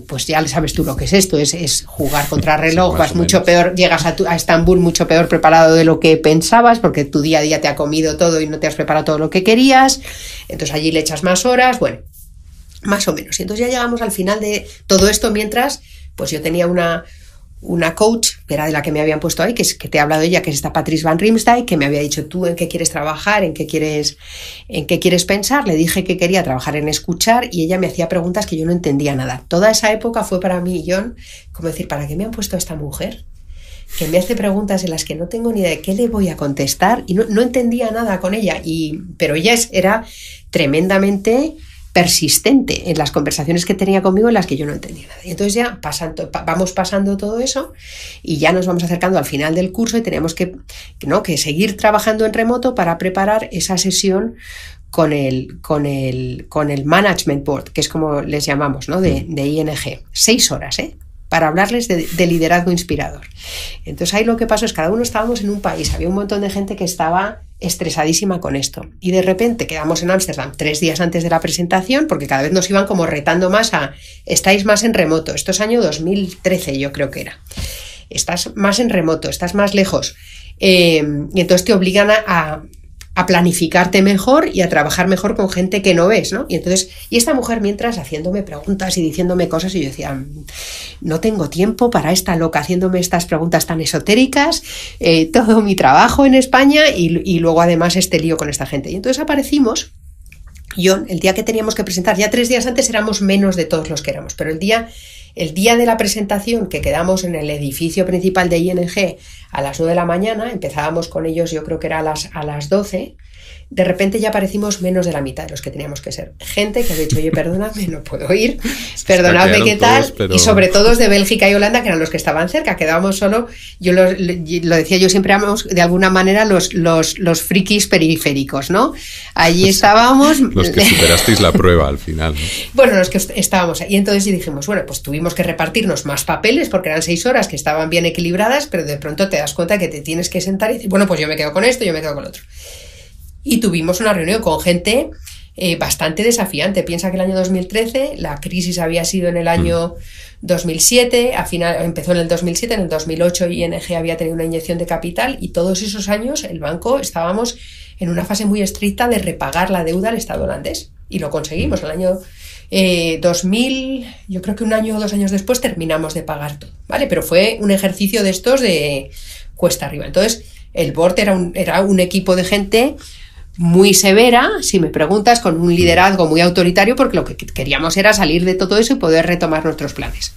pues ya sabes tú lo que es esto, es, es jugar contra reloj, vas mucho peor, llegas a, a, Estambul mucho peor preparado de lo que pensabas, porque tu día a día te ha comido todo y no te has preparado todo lo que querías, entonces allí le echas más horas, bueno, más o menos. Y entonces ya llegamos al final de todo esto mientras, pues yo tenía una, una coach, que era de la que me habían puesto ahí, que, es, que te he hablado ella, que es esta Patrice Van Rimsdijk, que me había dicho tú en qué quieres trabajar, en qué quieres, en qué quieres pensar. Le dije que quería trabajar en escuchar y ella me hacía preguntas que yo no entendía nada. Toda esa época fue para mí, John, como decir, ¿para qué me han puesto a esta mujer? que me hace preguntas en las que no tengo ni idea de qué le voy a contestar y no, entendía nada con ella. Y, pero ella era tremendamente persistente en las conversaciones que tenía conmigo en las que yo no entendía nada. Y entonces ya pasando, vamos pasando todo eso y ya nos vamos acercando al final del curso y tenemos que, que seguir trabajando en remoto para preparar esa sesión con el, con el, con el management board, que es como les llamamos, ¿no? de, de ING. Seis horas, ¿eh? para hablarles de, liderazgo inspirador. Entonces ahí lo que pasó es que cada uno estábamos en un país, había un montón de gente que estaba estresadísima con esto. Y de repente quedamos en Ámsterdam tres días antes de la presentación, porque cada vez nos iban como retando más a, estáis más en remoto, esto es año 2013 yo creo que era, estás más en remoto, estás más lejos. Eh, y entonces te obligan a a planificarte mejor y a trabajar mejor con gente que no ves, ¿no? Y entonces, y esta mujer mientras haciéndome preguntas y diciéndome cosas y yo decía, mm, no tengo tiempo para esta loca haciéndome estas preguntas tan esotéricas, eh, todo mi trabajo en España y, y luego además este lío con esta gente. Y entonces aparecimos yo, el día que teníamos que presentar, ya tres días antes éramos menos de todos los que éramos, pero el día el día de la presentación, que quedamos en el edificio principal de ING a las 9 de la mañana, empezábamos con ellos yo creo que era a las, a las 12, de repente ya parecimos menos de la mitad de los que teníamos que ser. Gente que ha dicho, oye, perdóname, no puedo ir, perdóname ¿qué tal? Y sobre todo de Bélgica y Holanda, que eran los que estaban cerca, quedábamos solo, yo lo, decía, yo siempre amamos de alguna manera los, los, frikis periféricos, ¿no? Allí estábamos... los que superasteis la prueba al final. Bueno, los que estábamos ahí. Entonces dijimos, bueno, pues tuvimos que repartirnos más papeles porque eran seis horas que estaban bien equilibradas, pero de pronto te das cuenta que te tienes que sentar y decir, bueno, pues yo me quedo con esto, yo me quedo con lo otro y tuvimos una reunión con gente eh, bastante desafiante. Piensa que el año 2013, la crisis había sido en el mm. año 2007, final, empezó en el 2007, en el 2008 ING había tenido una inyección de capital y todos esos años el banco estábamos en una fase muy estricta de repagar la deuda al Estado holandés y lo conseguimos. El año 2000, eh, yo creo que un año o dos años después terminamos de pagar todo, ¿vale? Pero fue un ejercicio de estos de cuesta arriba. Entonces, el board era un, era un equipo de gente muy severa, si me preguntas, con un liderazgo muy autoritario, porque lo que queríamos era salir de todo eso y poder retomar nuestros planes.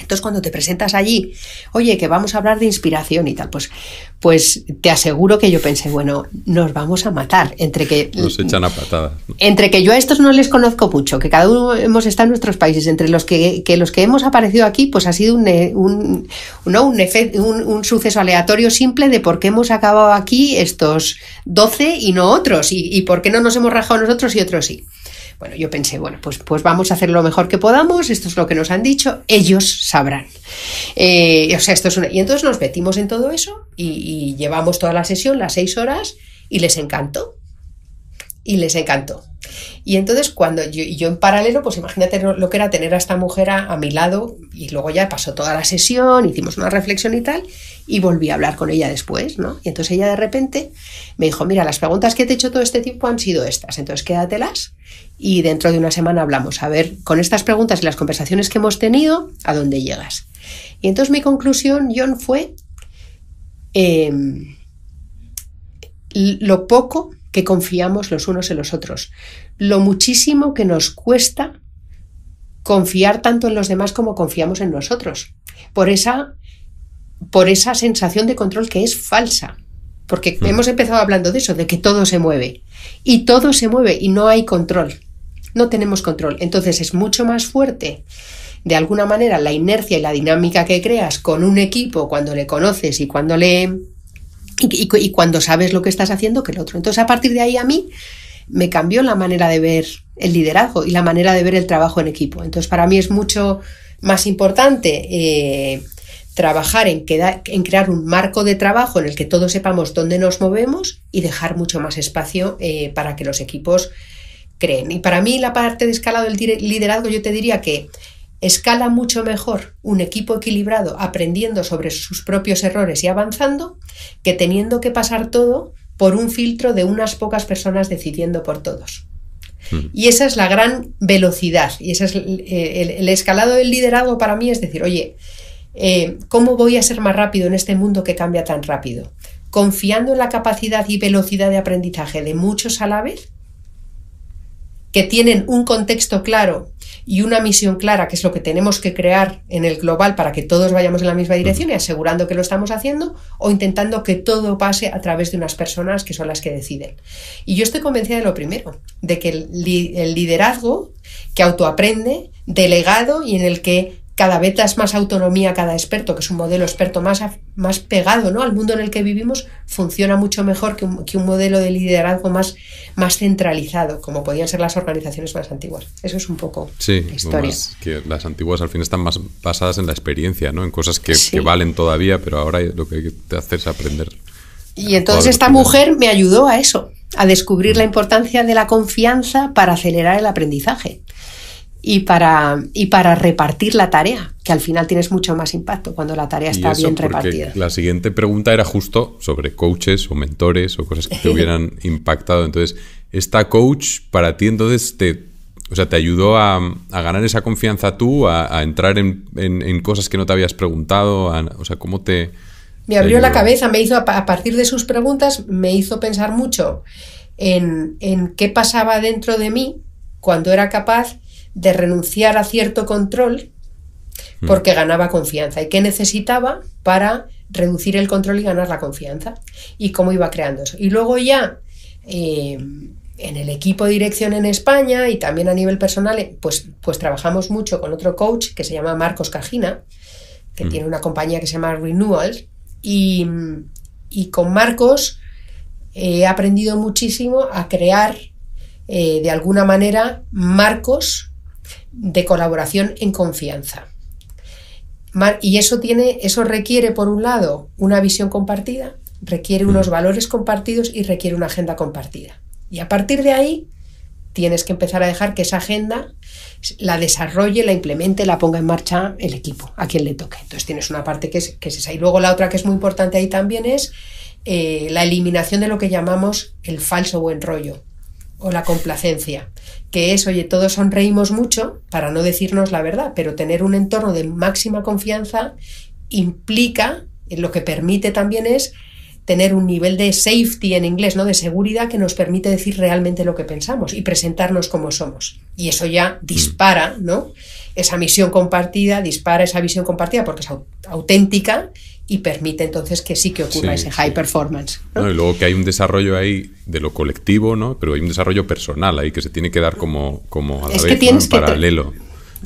Entonces, cuando te presentas allí, oye, que vamos a hablar de inspiración y tal, pues, pues te aseguro que yo pensé, bueno, nos vamos a matar. Entre que. Nos echan a patadas. Entre que yo a estos no les conozco mucho, que cada uno hemos estado en nuestros países, entre los que, los que hemos aparecido aquí, pues ha sido un, eh, un, un, un, suceso aleatorio simple de por qué hemos acabado aquí estos 12 y no otros, y, y por qué no nos hemos rajado nosotros y otros sí. Bueno, yo pensé, bueno, pues, pues vamos a hacer lo mejor que podamos, esto es lo que nos han dicho, ellos sabrán. Eh, o sea, esto Y entonces nos metimos en todo eso y llevamos toda la sesión, las seis horas, y les encantó. Y les encantó. Y entonces cuando yo, en paralelo, pues imagínate lo que era tener a esta mujer a, mi lado y luego ya pasó toda la sesión, hicimos una reflexión y tal, y volví a hablar con ella después, ¿no? Y entonces ella de repente me dijo, mira, las preguntas que te he hecho todo este tiempo han sido estas, entonces quédatelas y dentro de una semana hablamos, a ver, con estas preguntas y las conversaciones que hemos tenido, ¿a dónde llegas? Y entonces mi conclusión, John, fue... Em, lo poco que confiamos los unos en los otros, lo muchísimo que nos cuesta confiar tanto en los demás como confiamos en nosotros, por esa, por esa sensación de control que es falsa, porque mm. hemos empezado hablando de eso, de que todo se mueve, y todo se mueve y no hay control, no tenemos control, entonces es mucho más fuerte de alguna manera la inercia y la dinámica que creas con un equipo cuando le conoces y cuando le y, cuando sabes lo que estás haciendo que el otro. Entonces, a partir de ahí a mí me cambió la manera de ver el liderazgo y la manera de ver el trabajo en equipo. Entonces, para mí es mucho más importante eh, trabajar en, crear un marco de trabajo en el que todos sepamos dónde nos movemos y dejar mucho más espacio eh, para que los equipos creen. Y para mí la parte de escalado del liderazgo yo te diría que escala mucho mejor un equipo equilibrado aprendiendo sobre sus propios errores y avanzando que teniendo que pasar todo por un filtro de unas pocas personas decidiendo por todos. Hmm. Y esa es la gran velocidad. Y ese es el, escalado del liderazgo para mí es decir, oye, eh, ¿cómo voy a ser más rápido en este mundo que cambia tan rápido? Confiando en la capacidad y velocidad de aprendizaje de muchos a la vez que tienen un contexto claro y una misión clara, que es lo que tenemos que crear en el global para que todos vayamos en la misma dirección y asegurando que lo estamos haciendo, o intentando que todo pase a través de unas personas que son las que deciden. Y yo estoy convencida de lo primero, de que el, liderazgo que autoaprende, delegado y en el que cada vez das más autonomía a cada experto, que es un modelo experto más, más pegado ¿no? al mundo en el que vivimos, funciona mucho mejor que un, modelo de liderazgo más, más centralizado, como podían ser las organizaciones más antiguas. Eso es un poco sí, historia. que las antiguas al fin están más basadas en la experiencia, ¿no? en cosas que, que valen todavía, pero ahora lo que hay que hacer es aprender. Y entonces esta mujer me ayudó a eso, a descubrir la importancia de la confianza para acelerar el aprendizaje y para, y para repartir la tarea, que al final tienes mucho más impacto cuando la tarea está bien repartida. La siguiente pregunta era justo sobre coaches o mentores o cosas que te hubieran impactado. Entonces, esta coach para ti entonces te, o sea, te ayudó a, ganar esa confianza tú, a, entrar en, cosas que no te habías preguntado, o sea, ¿cómo te... Me abrió la cabeza, me hizo, a partir de sus preguntas, me hizo pensar mucho en, en qué pasaba dentro de mí cuando era capaz de renunciar a cierto control mm. porque ganaba confianza. ¿Y qué necesitaba para reducir el control y ganar la confianza? Y cómo iba creando eso. Y luego ya eh, en el equipo de dirección en España y también a nivel personal, eh, pues, pues trabajamos mucho con otro coach que se llama Marcos Cajina, que mm. tiene una compañía que se llama Renewal Y, con Marcos he aprendido muchísimo a crear eh, de alguna manera marcos de colaboración en confianza. Y eso tiene, eso requiere, por un lado, una visión compartida, requiere unos mm. valores compartidos y requiere una agenda compartida. Y a partir de ahí, tienes que empezar a dejar que esa agenda la desarrolle, la implemente, la ponga en marcha el equipo, a quien le toque. Entonces tienes una parte que es, esa. Y luego la otra que es muy importante ahí también es eh, la eliminación de lo que llamamos el falso buen rollo o la complacencia, que es, oye, todos sonreímos mucho para no decirnos la verdad, pero tener un entorno de máxima confianza implica, eh, lo que permite también es tener un nivel de safety en inglés, ¿no? De seguridad que nos permite decir realmente lo que pensamos y presentarnos como somos. Y eso ya mm. dispara, ¿no? Esa misión compartida, dispara esa visión compartida porque es auténtica y permite entonces que sí que ocurra ese high performance. ¿no? y luego que hay un desarrollo ahí de lo colectivo, ¿no? Pero hay un desarrollo personal ahí que se tiene que dar como, como a la es que que paralelo.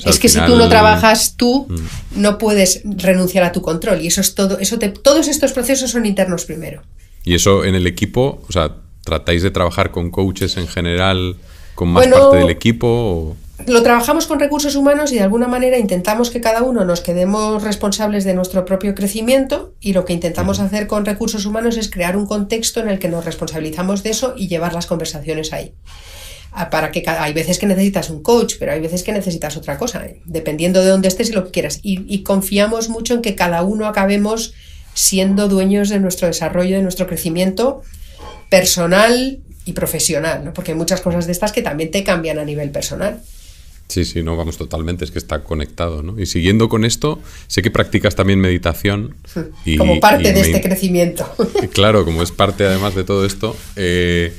es que si tú no trabajas tú, mm. no puedes renunciar a tu control. Y eso es todo, eso te, todos estos procesos son internos primero. Y eso en el equipo, o sea, ¿tratáis de trabajar con coaches en general, con más parte del equipo? O lo trabajamos con recursos humanos y de alguna manera intentamos que cada uno nos quedemos responsables de nuestro propio crecimiento y lo que intentamos hacer con recursos humanos es crear un contexto en el que nos responsabilizamos de eso y llevar las conversaciones ahí. Ah, para que hay veces que necesitas un coach, pero hay veces que necesitas otra cosa, ¿eh? dependiendo de dónde estés y lo que quieras. Y, confiamos mucho en que cada uno acabemos siendo dueños de nuestro desarrollo, de nuestro crecimiento personal y profesional, ¿no? porque hay muchas cosas de estas que también te cambian a nivel personal. Sí, sí, no, vamos totalmente, es que está conectado, ¿no? Y siguiendo con esto, sé que practicas también meditación. Y, como parte de este crecimiento. Claro, como es parte además de todo esto, eh,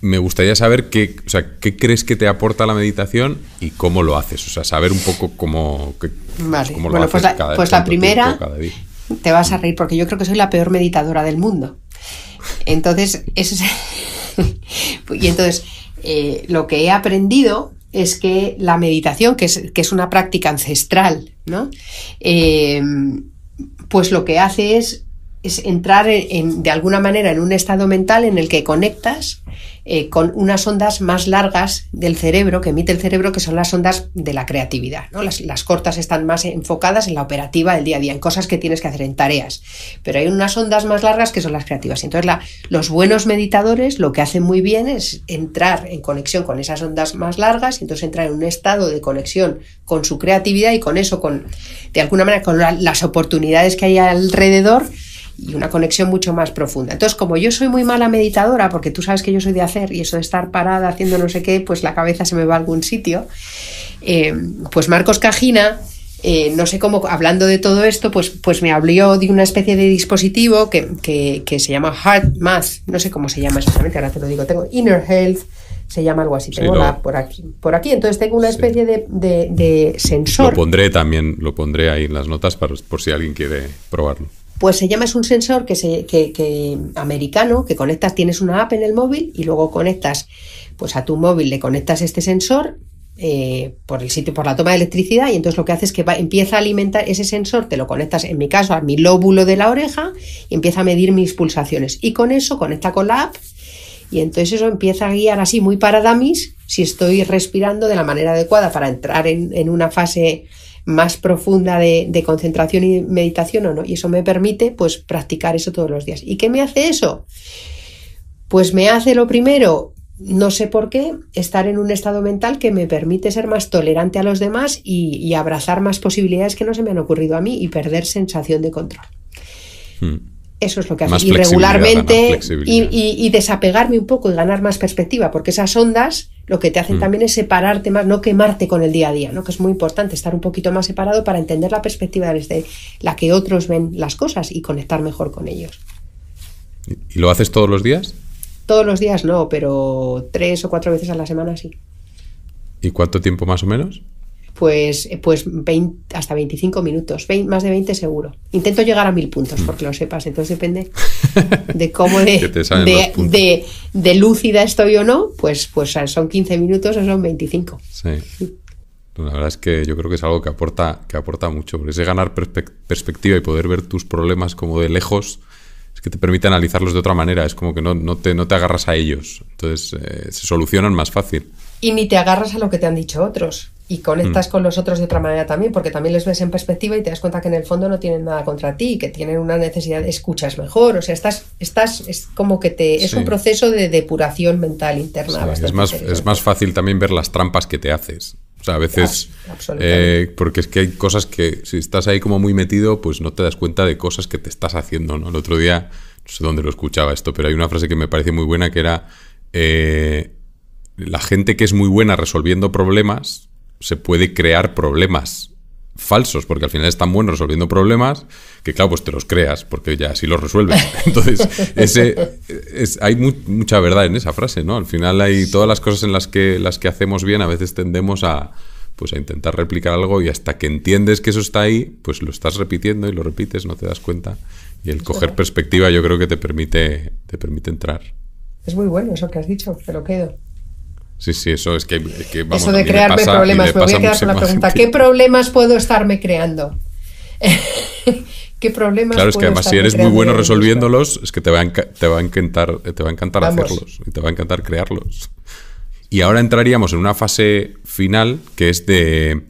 me gustaría saber qué, sea, qué crees que te aporta la meditación y cómo lo haces, o sea, saber un poco cómo, pues, lo pues haces pues la, Pues la primera, te vas a reír porque yo creo que soy la peor meditadora del mundo. Entonces, eso es... y entonces, eh, lo que he aprendido es que la meditación, que es, que es una práctica ancestral, ¿no? Eh, pues lo que hace es es entrar de alguna manera en un estado mental en el que conectas eh, con unas ondas más largas del cerebro que emite el cerebro, que son las ondas de la creatividad. Las, cortas están más enfocadas en la operativa del día a día, en cosas que tienes que hacer, en tareas. Pero hay unas ondas más largas que son las creativas. Entonces, los buenos meditadores lo que hacen muy bien es entrar en conexión con esas ondas más largas y entonces entrar en un estado de conexión con su creatividad y con eso, con, de alguna manera, con las oportunidades que hay alrededor y una conexión mucho más profunda. Entonces, como yo soy muy mala meditadora, porque tú sabes que yo soy de hacer y eso de estar parada haciendo no sé qué, pues la cabeza se me va a algún sitio, eh, pues Marcos Cajina... Eh, no sé cómo, hablando de todo esto, pues, pues me habló de una especie de dispositivo que, se llama Heart Math, no sé cómo se llama exactamente, ahora te lo digo, tengo Inner Health, se llama algo así, tengo la por aquí, por aquí, entonces tengo una especie de, sensor. Lo pondré también, lo pondré ahí en las notas para, por si alguien quiere probarlo. Pues se llama, es un sensor que, se, que, americano, que conectas, tienes una app en el móvil y luego conectas, pues a tu móvil le conectas este sensor eh, por el sitio, por la toma de electricidad, y entonces lo que hace es que empieza a alimentar ese sensor, te lo conectas, en mi caso, a mi lóbulo de la oreja, y empieza a medir mis pulsaciones. Y con eso conecta con la app, y entonces eso empieza a guiar así, muy para damis si estoy respirando de la manera adecuada para entrar en una fase más profunda de, concentración y meditación o no. Y eso me permite pues practicar eso todos los días. ¿Y qué me hace eso? Pues me hace lo primero, no sé por qué, estar en un estado mental que me permite ser más tolerante a los demás y, abrazar más posibilidades que no se me han ocurrido a mí y perder sensación de control. Hmm. Eso es lo que hace. y regularmente y, desapegarme un poco y ganar más perspectiva, porque esas ondas lo que te hacen mm. también es separarte más, no quemarte con el día a día, ¿no? que es muy importante estar un poquito más separado para entender la perspectiva desde la que otros ven las cosas y conectar mejor con ellos. ¿Y lo haces todos los días? Todos los días no, pero tres o cuatro veces a la semana sí. ¿Y cuánto tiempo más o menos? pues, eh, pues hasta 25 minutos, más de 20 seguro. Intento llegar a mil puntos, porque lo sepas, entonces depende de cómo de, de, lúcida estoy o no, pues, pues eh, son 15 minutos o son 25. La verdad es que yo creo que es algo que aporta, que aporta mucho, porque ese ganar perspectiva y poder ver tus problemas como de lejos es que te permite analizarlos de otra manera, es como que no, no, te, agarras a ellos, entonces eh, se solucionan más fácil. Y ni te agarras a lo que te han dicho otros, y conectas mm. con los otros de otra manera también, porque también les ves en perspectiva y te das cuenta que en el fondo no tienen nada contra ti, que tienen una necesidad, escuchas mejor, o sea, estás, estás, es como que te, es un proceso de depuración mental interna. es, más, es más fácil también ver las trampas que te haces. O sea, a veces, eh, porque es que hay cosas que si estás ahí como muy metido, pues no te das cuenta de cosas que te estás haciendo, ¿no? El otro día, no sé dónde lo escuchaba esto, pero hay una frase que me parece muy buena que era, eh, la gente que es muy buena resolviendo problemas, se puede crear problemas falsos, porque al final es tan bueno resolviendo problemas, que claro, pues te los creas, porque ya así los resuelves. Entonces, ese, hay mucha verdad en esa frase, ¿no? Al final hay todas las cosas en las que, las que hacemos bien, a veces tendemos a, pues, a intentar replicar algo y hasta que entiendes que eso está ahí, pues lo estás repitiendo y lo repites, no te das cuenta. Y el coger perspectiva yo creo que te permite, te permite entrar. Es muy bueno eso que has dicho, te lo quedo. Sí, sí, eso es que, que vamos, Eso de crearme problemas, me voy a quedar con la pregunta, ¿qué problemas puedo estarme creando? ¿Qué problemas Claro, es que además si eres muy bueno resolviéndolos, es que te va a, encantar, te va a encantar hacerlos y te va a encantar crearlos. Y ahora entraríamos en una fase final que es de...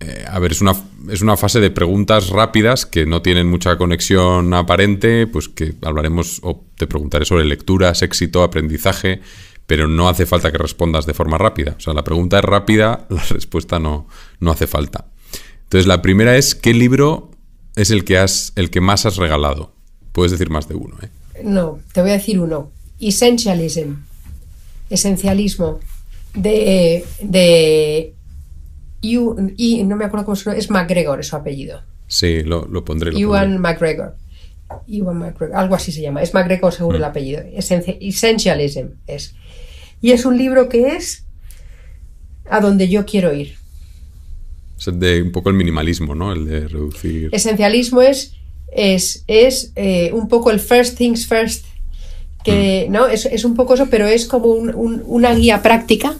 Eh, a ver, es una, es una fase de preguntas rápidas que no tienen mucha conexión aparente, pues que hablaremos o te preguntaré sobre lecturas, éxito, aprendizaje, pero no hace falta que respondas de forma rápida. O sea, la pregunta es rápida, la respuesta no, no hace falta. Entonces, la primera es, ¿qué libro es el que, has, el que más has regalado? Puedes decir más de uno. ¿eh? No, te voy a decir uno. Essentialism. Esencialismo. De, y no me acuerdo cómo se es McGregor, es su apellido. Sí, lo, pondré. Iwan Ewan MacGregor. algo así se llama. Es McGregor, seguro, mm. el apellido. Essentialism es. Y es un libro que es a donde yo quiero ir. Es de un poco el minimalismo, ¿no? El de reducir. Esencialismo es, es, eh, un poco el first things first, que, mm. ¿no? Es, un poco eso, pero es como una guía práctica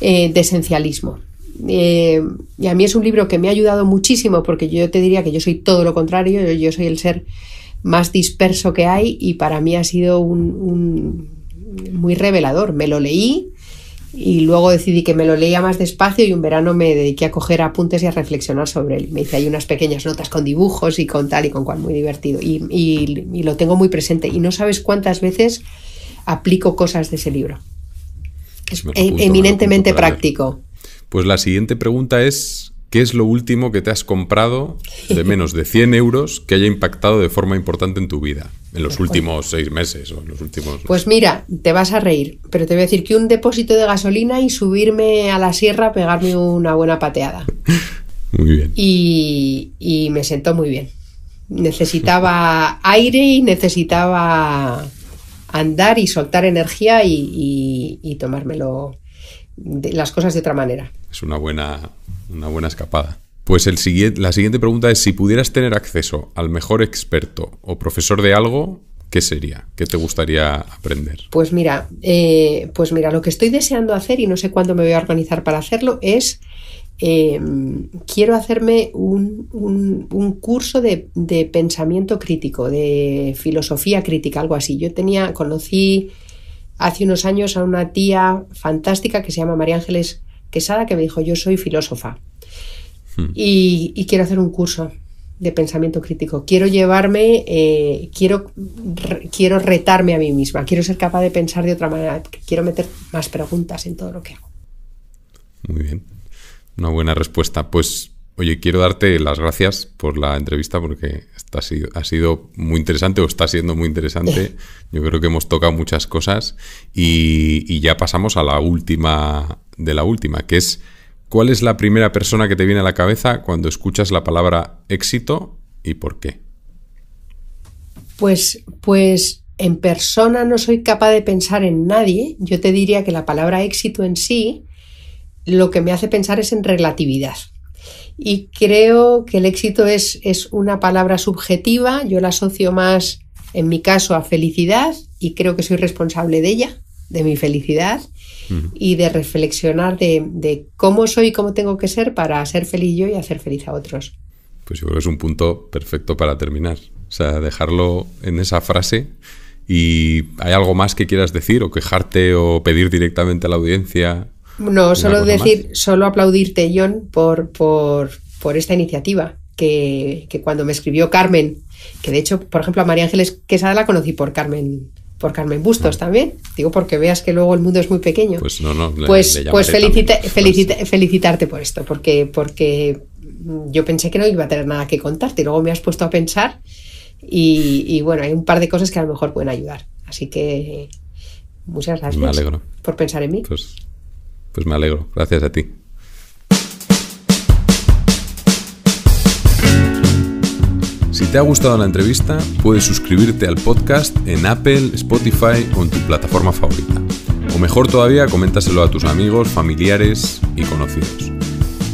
eh, de esencialismo. Eh, y a mí es un libro que me ha ayudado muchísimo porque yo te diría que yo soy todo lo contrario, yo, soy el ser más disperso que hay y para mí ha sido un muy revelador. Me lo leí y luego decidí que me lo leía más despacio y un verano me dediqué a coger apuntes y a reflexionar sobre él. Me hice hay unas pequeñas notas con dibujos y con tal y con cual, muy divertido. Y, lo tengo muy presente. Y no sabes cuántas veces aplico cosas de ese libro. Es eminentemente práctico. Pues la siguiente pregunta es, ¿qué es lo último que te has comprado de menos de 100 euros que haya impactado de forma importante en tu vida? en los pues, últimos seis meses o en los últimos. Pues mira, te vas a reír, pero te voy a decir que un depósito de gasolina y subirme a la sierra a pegarme una buena pateada. muy bien. Y, me sentó muy bien. Necesitaba aire y necesitaba andar y soltar energía y, tomármelo de, las cosas de otra manera. Es una buena, una buena escapada. Pues el la siguiente pregunta es, si pudieras tener acceso al mejor experto o profesor de algo, ¿qué sería? ¿Qué te gustaría aprender? Pues mira, eh, pues mira, lo que estoy deseando hacer y no sé cuándo me voy a organizar para hacerlo es em, quiero hacerme un, curso de, de, pensamiento crítico, de filosofía crítica, algo así. Yo tenía, conocí hace unos años a una tía fantástica que se llama María Ángeles Quesada, que me dijo, yo soy filósofa. Mm. y, quiero hacer un curso de pensamiento crítico. Quiero llevarme, eh, quiero, quiero retarme a mí misma, quiero ser capaz de pensar de otra manera, quiero meter más preguntas en todo lo que hago. Muy bien, una buena respuesta. Pues, oye, quiero darte las gracias por la entrevista porque ha sido, ha sido muy interesante o está siendo muy interesante. Yo creo que hemos tocado muchas cosas y ya pasamos a la última de la última, que es ¿Cuál es la primera persona que te viene a la cabeza cuando escuchas la palabra éxito y por qué? Pues, pues en persona no soy capaz de pensar en nadie. Yo te diría que la palabra éxito en sí lo que me hace pensar es en relatividad. Y creo que el éxito es, es una palabra subjetiva. Yo la asocio más, en mi caso, a felicidad y creo que soy responsable de ella de mi felicidad y de reflexionar de, cómo soy y cómo tengo que ser para ser feliz yo y hacer feliz a otros. Pues yo creo que es un punto perfecto para terminar. O sea, dejarlo en esa frase. ¿Y hay algo más que quieras decir o quejarte o pedir directamente a la audiencia? No, solo decir, solo aplaudirte, John, por, por, por esta iniciativa. Que, que, cuando me escribió Carmen, que de hecho, por ejemplo, a María Ángeles Quesada la conocí por Carmen por Carmen Bustos también. Digo porque veas que luego el mundo es muy pequeño. Pues no, no. pues, pues felicitarte por esto, porque, porque mm, yo pensé que no iba a tener nada que contarte. Luego me has puesto a pensar y, bueno, hay un par de cosas que a lo mejor pueden ayudar. Así que muchas gracias por pensar en mí. Pues, pues me alegro. Gracias a ti. Si te ha gustado la entrevista, puedes suscribirte al podcast en Apple, Spotify o en tu plataforma favorita. O mejor todavía, coméntaselo a tus amigos, familiares y conocidos.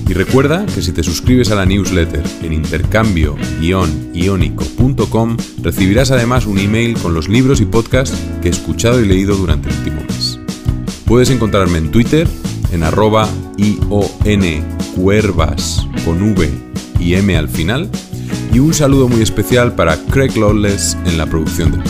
Y recuerda que si te suscribes a la newsletter en intercambio ionicocom recibirás además un email con los libros y podcasts que he escuchado y leído durante el último mes. Puedes encontrarme en Twitter en arroba ioncuervas con v y m al final y un saludo muy especial para Craig Lawless en la producción del